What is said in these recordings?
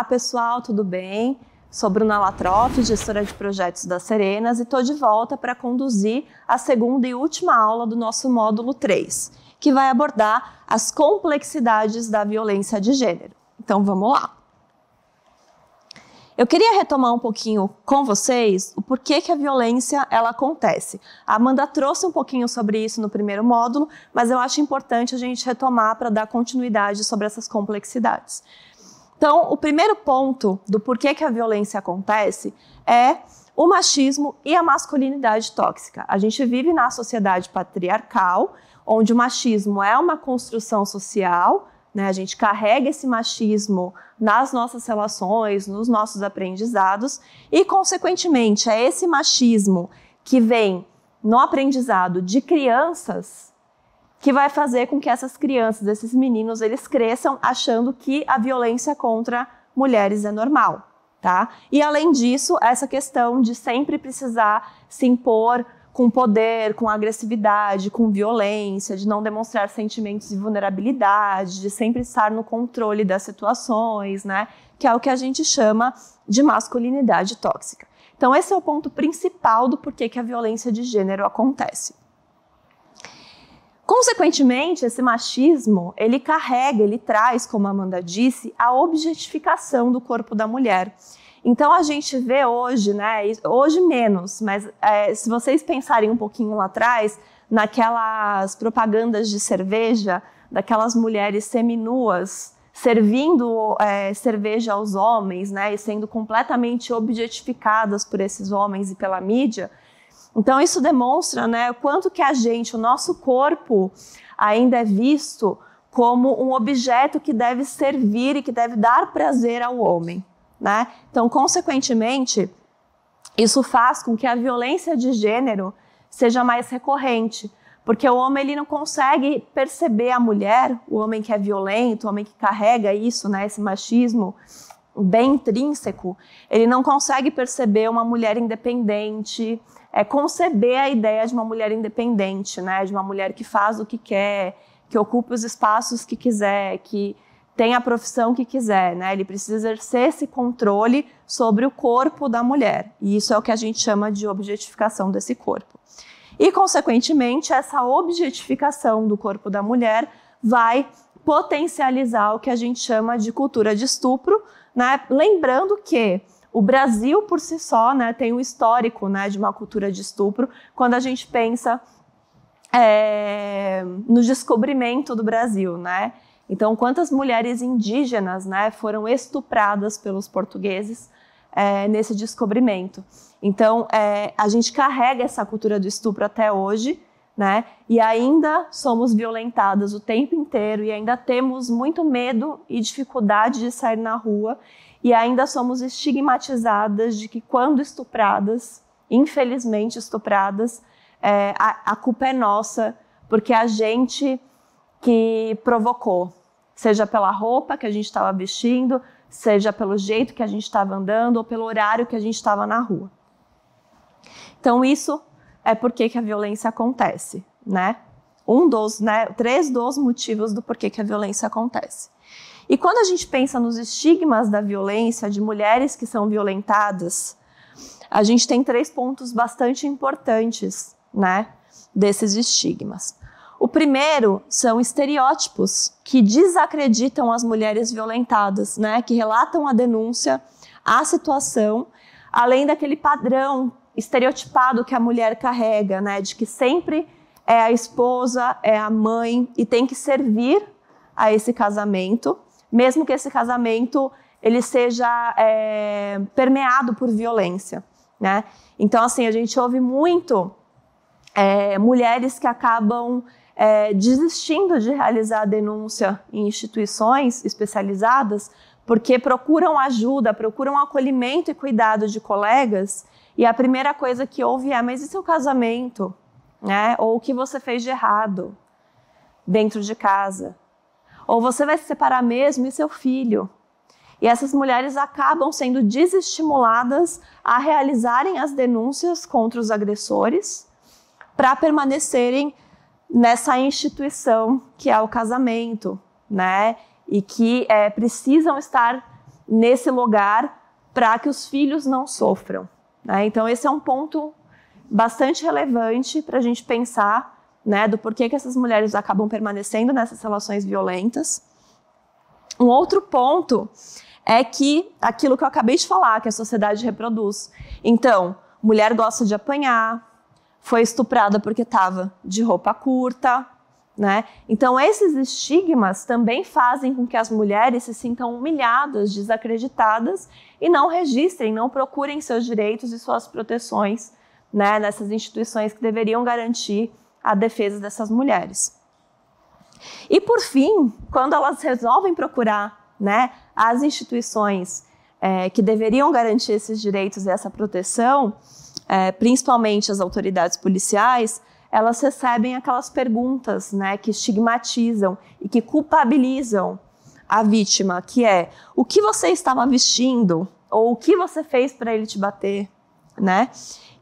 Olá, pessoal, tudo bem? Sou Bruna Latroff, gestora de projetos da Serenas, e estou de volta para conduzir a segunda e última aula do nosso módulo 3, que vai abordar as complexidades da violência de gênero. Então, vamos lá. Eu queria retomar um pouquinho com vocês o porquê que a violência ela acontece. A Amanda trouxe um pouquinho sobre isso no primeiro módulo, mas eu acho importante a gente retomar para dar continuidade sobre essas complexidades. Então, o primeiro ponto do porquê que a violência acontece é o machismo e a masculinidade tóxica. A gente vive na sociedade patriarcal, onde o machismo é uma construção social, né? a gente carrega esse machismo nas nossas relações, nos nossos aprendizados, e, consequentemente, é esse machismo que vem no aprendizado de crianças que vai fazer com que essas crianças, esses meninos, eles cresçam achando que a violência contra mulheres é normal, tá? E além disso, essa questão de sempre precisar se impor com poder, com agressividade, com violência, de não demonstrar sentimentos de vulnerabilidade, de sempre estar no controle das situações, né? Que é o que a gente chama de masculinidade tóxica. Então, esse é o ponto principal do porquê que a violência de gênero acontece. Consequentemente, esse machismo, ele carrega, ele traz, como a Amanda disse, a objetificação do corpo da mulher. Então a gente vê hoje, né, hoje menos, mas é, se vocês pensarem um pouquinho lá atrás, naquelas propagandas de cerveja, daquelas mulheres seminuas servindo é, cerveja aos homens, né, e sendo completamente objetificadas por esses homens e pela mídia, então isso demonstra, né, o quanto que a gente, o nosso corpo, ainda é visto como um objeto que deve servir e que deve dar prazer ao homem, né? Então, consequentemente, isso faz com que a violência de gênero seja mais recorrente, porque o homem ele não consegue perceber a mulher, o homem que é violento, o homem que carrega isso, né, esse machismo bem intrínseco, ele não consegue perceber uma mulher independente, é, conceber a ideia de uma mulher independente, né? de uma mulher que faz o que quer, que ocupe os espaços que quiser, que tem a profissão que quiser, né? Ele precisa exercer esse controle sobre o corpo da mulher. E isso é o que a gente chama de objetificação desse corpo. E, consequentemente, essa objetificação do corpo da mulher vai potencializar o que a gente chama de cultura de estupro, né? Lembrando que o Brasil, por si só, né, tem um histórico né, de uma cultura de estupro. Quando a gente pensa é, no descobrimento do Brasil, né? Então, quantas mulheres indígenas né, foram estupradas pelos portugueses é, nesse descobrimento? Então, é, a gente carrega essa cultura do estupro até hoje, né? E ainda somos violentadas o tempo inteiro e ainda temos muito medo e dificuldade de sair na rua e ainda somos estigmatizadas de que quando estupradas, infelizmente estupradas, é, a, a culpa é nossa, porque a gente que provocou, seja pela roupa que a gente estava vestindo, seja pelo jeito que a gente estava andando ou pelo horário que a gente estava na rua. Então isso é porque que a violência acontece, né? Um dos, né, três dos motivos do porquê que a violência acontece. E quando a gente pensa nos estigmas da violência, de mulheres que são violentadas, a gente tem três pontos bastante importantes, né, desses estigmas. O primeiro são estereótipos que desacreditam as mulheres violentadas, né, que relatam a denúncia, a situação, além daquele padrão estereotipado que a mulher carrega, né, de que sempre é a esposa, é a mãe e tem que servir a esse casamento mesmo que esse casamento ele seja é, permeado por violência, né? Então, assim, a gente ouve muito é, mulheres que acabam é, desistindo de realizar a denúncia em instituições especializadas porque procuram ajuda, procuram acolhimento e cuidado de colegas e a primeira coisa que ouve é, mas e seu casamento? Né? Ou o que você fez de errado dentro de casa? Ou você vai se separar mesmo e seu filho. E essas mulheres acabam sendo desestimuladas a realizarem as denúncias contra os agressores para permanecerem nessa instituição que é o casamento, né? E que é, precisam estar nesse lugar para que os filhos não sofram. Né? Então, esse é um ponto bastante relevante para a gente pensar né, do porquê que essas mulheres acabam permanecendo nessas relações violentas. Um outro ponto é que aquilo que eu acabei de falar, que a sociedade reproduz. Então, mulher gosta de apanhar, foi estuprada porque estava de roupa curta, né? Então, esses estigmas também fazem com que as mulheres se sintam humilhadas, desacreditadas e não registrem, não procurem seus direitos e suas proteções né, nessas instituições que deveriam garantir à defesa dessas mulheres. E por fim, quando elas resolvem procurar né, as instituições é, que deveriam garantir esses direitos e essa proteção, é, principalmente as autoridades policiais, elas recebem aquelas perguntas né, que estigmatizam e que culpabilizam a vítima, que é o que você estava vestindo ou o que você fez para ele te bater, né?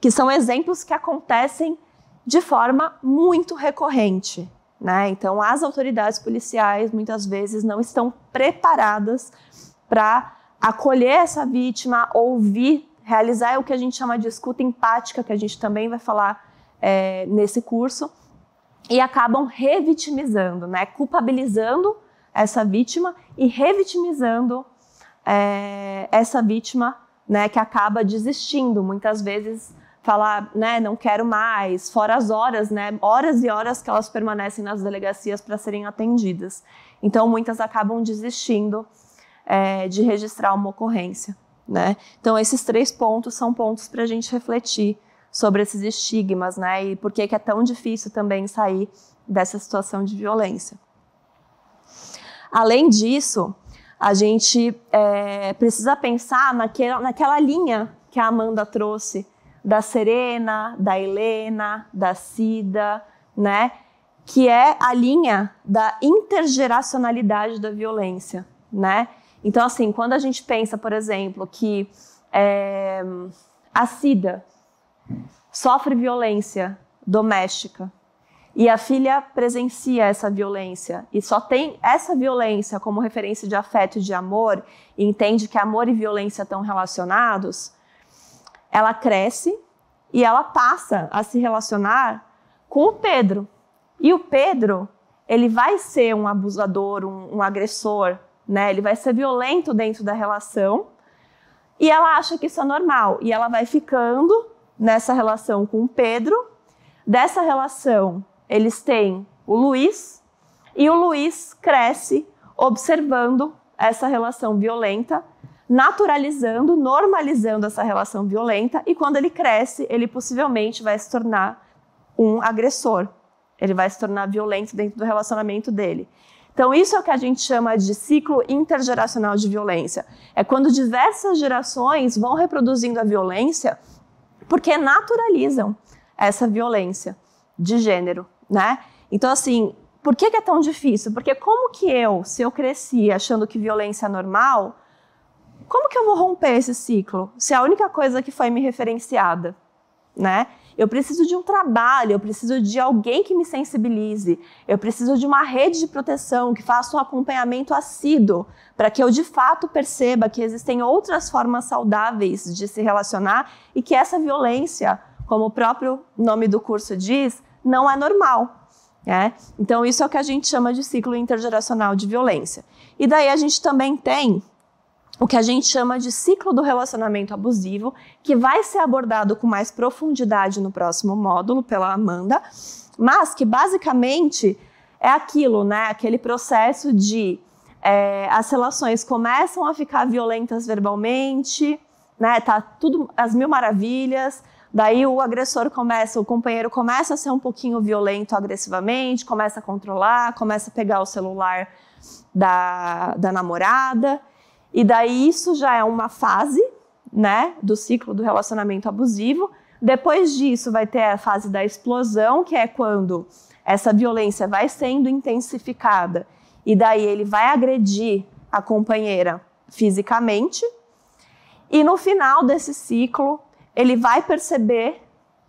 Que são exemplos que acontecem de forma muito recorrente. Né? Então, as autoridades policiais muitas vezes não estão preparadas para acolher essa vítima, ouvir, realizar o que a gente chama de escuta empática, que a gente também vai falar é, nesse curso, e acabam revitimizando, né? culpabilizando essa vítima e revitimizando é, essa vítima né, que acaba desistindo. Muitas vezes falar, né, não quero mais, fora as horas, né, horas e horas que elas permanecem nas delegacias para serem atendidas. Então, muitas acabam desistindo é, de registrar uma ocorrência, né. Então, esses três pontos são pontos para a gente refletir sobre esses estigmas, né, e por que, é tão difícil também sair dessa situação de violência. Além disso, a gente é, precisa pensar naquela, naquela linha que a Amanda trouxe da Serena, da Helena, da Cida, né? Que é a linha da intergeracionalidade da violência, né? Então, assim, quando a gente pensa, por exemplo, que é, a Cida sofre violência doméstica e a filha presencia essa violência e só tem essa violência como referência de afeto e de amor e entende que amor e violência estão relacionados, ela cresce e ela passa a se relacionar com o Pedro. E o Pedro, ele vai ser um abusador, um, um agressor, né? Ele vai ser violento dentro da relação. E ela acha que isso é normal. E ela vai ficando nessa relação com o Pedro. Dessa relação, eles têm o Luiz. E o Luiz cresce observando essa relação violenta naturalizando, normalizando essa relação violenta e quando ele cresce, ele possivelmente vai se tornar um agressor. Ele vai se tornar violento dentro do relacionamento dele. Então, isso é o que a gente chama de ciclo intergeracional de violência. É quando diversas gerações vão reproduzindo a violência porque naturalizam essa violência de gênero, né? Então, assim, por que, é tão difícil? Porque como que eu, se eu cresci achando que violência é normal, como que eu vou romper esse ciclo? Se é a única coisa que foi me referenciada, né? Eu preciso de um trabalho, eu preciso de alguém que me sensibilize, eu preciso de uma rede de proteção que faça um acompanhamento assíduo para que eu de fato perceba que existem outras formas saudáveis de se relacionar e que essa violência, como o próprio nome do curso diz, não é normal. Né? Então, isso é o que a gente chama de ciclo intergeracional de violência. E daí a gente também tem o que a gente chama de ciclo do relacionamento abusivo, que vai ser abordado com mais profundidade no próximo módulo pela Amanda, mas que basicamente é aquilo, né? Aquele processo de é, as relações começam a ficar violentas verbalmente, né? Tá tudo as mil maravilhas. Daí o agressor começa, o companheiro começa a ser um pouquinho violento agressivamente, começa a controlar, começa a pegar o celular da, da namorada. E daí isso já é uma fase, né, do ciclo do relacionamento abusivo. Depois disso vai ter a fase da explosão, que é quando essa violência vai sendo intensificada e daí ele vai agredir a companheira fisicamente. E no final desse ciclo, ele vai perceber,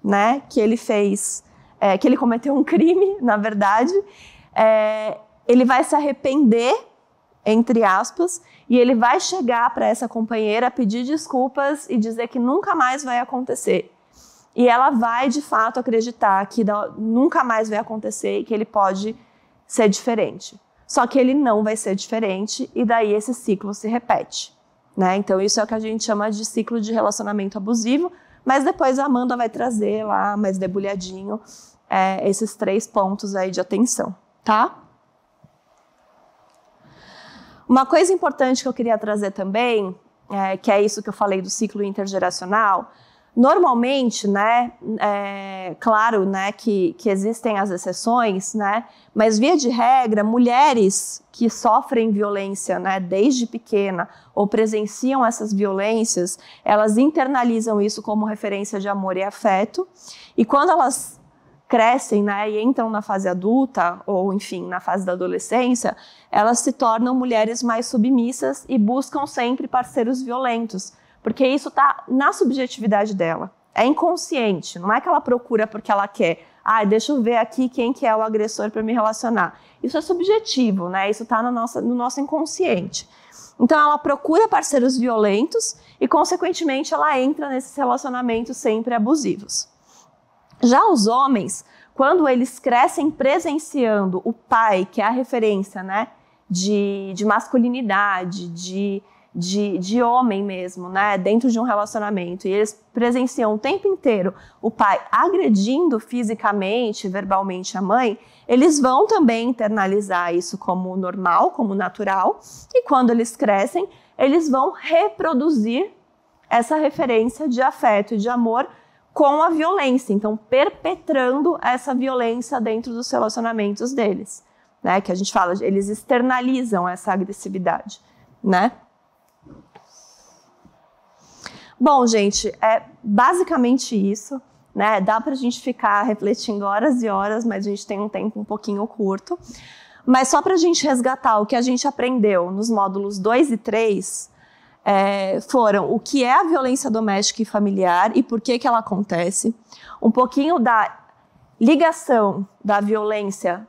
né, que ele fez, é, que ele cometeu um crime, na verdade. É, ele vai se arrepender entre aspas, e ele vai chegar para essa companheira pedir desculpas e dizer que nunca mais vai acontecer. E ela vai de fato acreditar que nunca mais vai acontecer e que ele pode ser diferente. Só que ele não vai ser diferente e daí esse ciclo se repete. Né? Então, isso é o que a gente chama de ciclo de relacionamento abusivo. Mas depois a Amanda vai trazer lá, mais debulhadinho, é, esses três pontos aí de atenção, tá? Uma coisa importante que eu queria trazer também, é, que é isso que eu falei do ciclo intergeracional, normalmente, né, é, claro, né, que, que existem as exceções, né, mas via de regra, mulheres que sofrem violência, né, desde pequena ou presenciam essas violências, elas internalizam isso como referência de amor e afeto, e quando elas crescem né, e entram na fase adulta, ou enfim, na fase da adolescência, elas se tornam mulheres mais submissas e buscam sempre parceiros violentos, porque isso está na subjetividade dela. É inconsciente, não é que ela procura porque ela quer. Ah, deixa eu ver aqui quem que é o agressor para me relacionar. Isso é subjetivo, né? Isso está no no nosso inconsciente. Então ela procura parceiros violentos e, consequentemente, ela entra nesses relacionamentos sempre abusivos. Já os homens, quando eles crescem presenciando o pai, que é a referência né, de, de masculinidade, de, de, de homem mesmo, né, dentro de um relacionamento, e eles presenciam o tempo inteiro o pai agredindo fisicamente, verbalmente a mãe, eles vão também internalizar isso como normal, como natural, e quando eles crescem, eles vão reproduzir essa referência de afeto e de amor com a violência, então perpetrando essa violência dentro dos relacionamentos deles, né? Que a gente fala, eles externalizam essa agressividade, né? Bom, gente, é basicamente isso, né? Dá para a gente ficar refletindo horas e horas, mas a gente tem um tempo um pouquinho curto. Mas só para a gente resgatar o que a gente aprendeu nos módulos 2 e 3, é, foram o que é a violência doméstica e familiar e por que, que ela acontece, um pouquinho da ligação da violência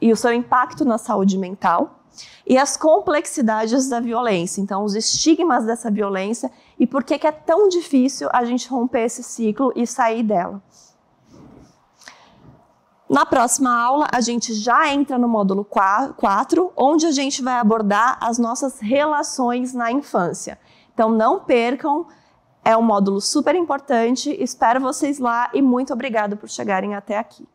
e o seu impacto na saúde mental e as complexidades da violência, então os estigmas dessa violência e por que, que é tão difícil a gente romper esse ciclo e sair dela. Na próxima aula, a gente já entra no módulo 4, onde a gente vai abordar as nossas relações na infância. Então, não percam, é um módulo super importante. Espero vocês lá e muito obrigado por chegarem até aqui.